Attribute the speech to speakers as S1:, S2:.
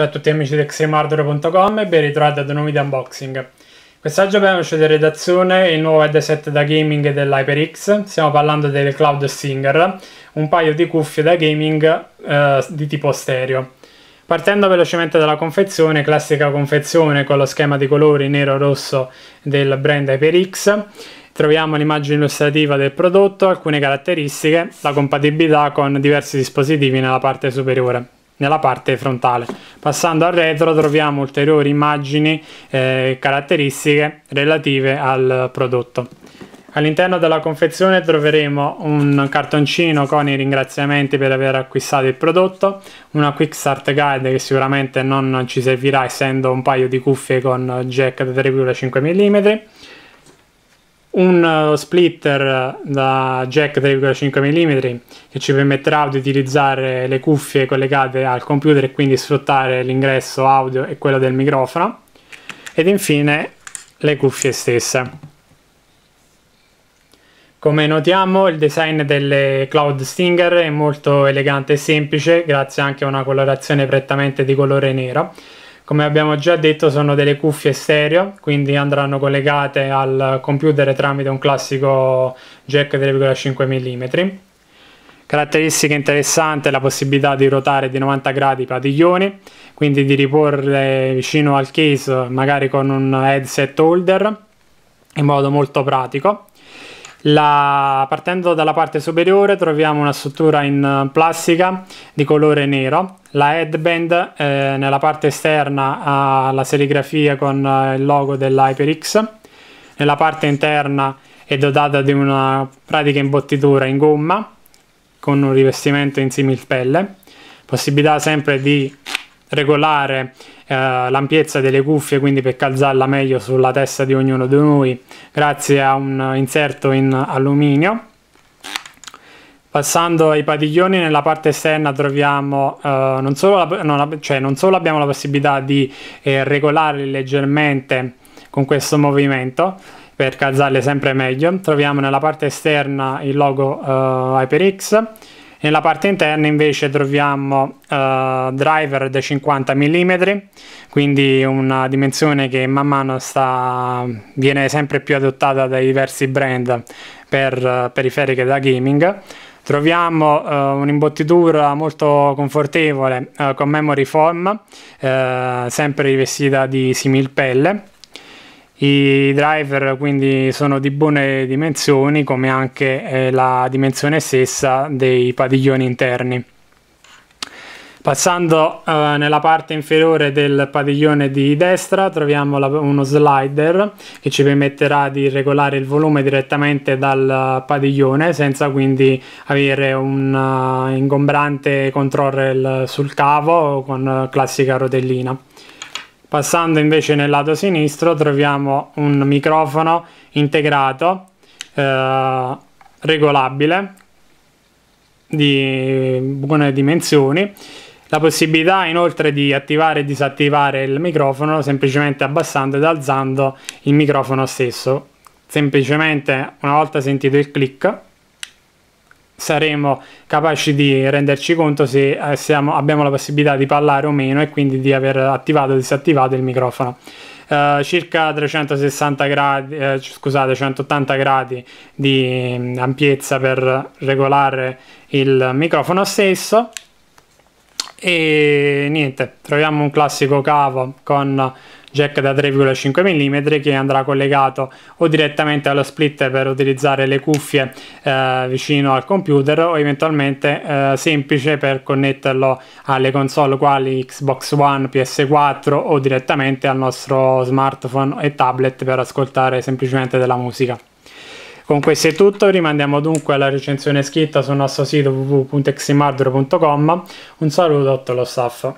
S1: Ciao a tutti amici di xamhardware.com e ben ritrovati ad un nuovo video unboxing. Quest'oggi abbiamo uscito in redazione il nuovo headset da gaming dell'HyperX, stiamo parlando del Cloud Singer, un paio di cuffie da gaming eh, di tipo stereo. Partendo velocemente dalla confezione, classica confezione con lo schema di colori nero-rosso del brand HyperX, troviamo l'immagine illustrativa del prodotto, alcune caratteristiche, la compatibilità con diversi dispositivi nella parte superiore nella parte frontale. Passando al retro troviamo ulteriori immagini e eh, caratteristiche relative al prodotto. All'interno della confezione troveremo un cartoncino con i ringraziamenti per aver acquistato il prodotto, una quick start guide che sicuramente non ci servirà essendo un paio di cuffie con jack da 3,5 mm, un eh, splitter eh, da jack 3,5 mm che ci permetterà di utilizzare le cuffie collegate al computer e quindi sfruttare l'ingresso audio e quello del microfono ed infine le cuffie stesse. Come notiamo il design delle Cloud Stinger è molto elegante e semplice grazie anche a una colorazione prettamente di colore nero come abbiamo già detto sono delle cuffie stereo, quindi andranno collegate al computer tramite un classico jack 3,5 mm. Caratteristica interessante è la possibilità di ruotare di 90 gradi i padiglioni, quindi di riporre vicino al case magari con un headset holder in modo molto pratico. La, partendo dalla parte superiore troviamo una struttura in eh, plastica di colore nero, la headband eh, nella parte esterna ha la serigrafia con eh, il logo dell'HyperX, nella parte interna è dotata di una pratica imbottitura in gomma con un rivestimento in similpelle, possibilità sempre di regolare eh, l'ampiezza delle cuffie quindi per calzarla meglio sulla testa di ognuno di noi grazie a un inserto in alluminio Passando ai padiglioni, nella parte esterna troviamo eh, non, solo la, no, cioè non, solo abbiamo la possibilità di eh, regolarli leggermente con questo movimento per calzarle sempre meglio, troviamo nella parte esterna il logo eh, HyperX nella parte interna invece troviamo eh, driver da 50 mm, quindi una dimensione che man mano sta, viene sempre più adottata dai diversi brand per eh, periferiche da gaming. Troviamo eh, un'imbottitura molto confortevole eh, con memory foam, eh, sempre rivestita di simil pelle i driver quindi sono di buone dimensioni come anche eh, la dimensione stessa dei padiglioni interni. Passando eh, nella parte inferiore del padiglione di destra troviamo la, uno slider che ci permetterà di regolare il volume direttamente dal padiglione senza quindi avere un uh, ingombrante controller sul cavo con uh, classica rotellina. Passando invece nel lato sinistro troviamo un microfono integrato eh, regolabile di buone dimensioni la possibilità inoltre di attivare e disattivare il microfono semplicemente abbassando ed alzando il microfono stesso semplicemente una volta sentito il click saremo capaci di renderci conto se eh, siamo, abbiamo la possibilità di parlare o meno e quindi di aver attivato o disattivato il microfono. Eh, circa 360 gradi, eh, scusate, 180 gradi di mm, ampiezza per regolare il microfono stesso. E niente, troviamo un classico cavo con jack da 3,5 mm che andrà collegato o direttamente allo split per utilizzare le cuffie eh, vicino al computer o eventualmente eh, semplice per connetterlo alle console quali Xbox One, PS4 o direttamente al nostro smartphone e tablet per ascoltare semplicemente della musica. Con questo è tutto, rimandiamo dunque alla recensione scritta sul nostro sito www.eximardro.com. Un saluto a tutto lo staff.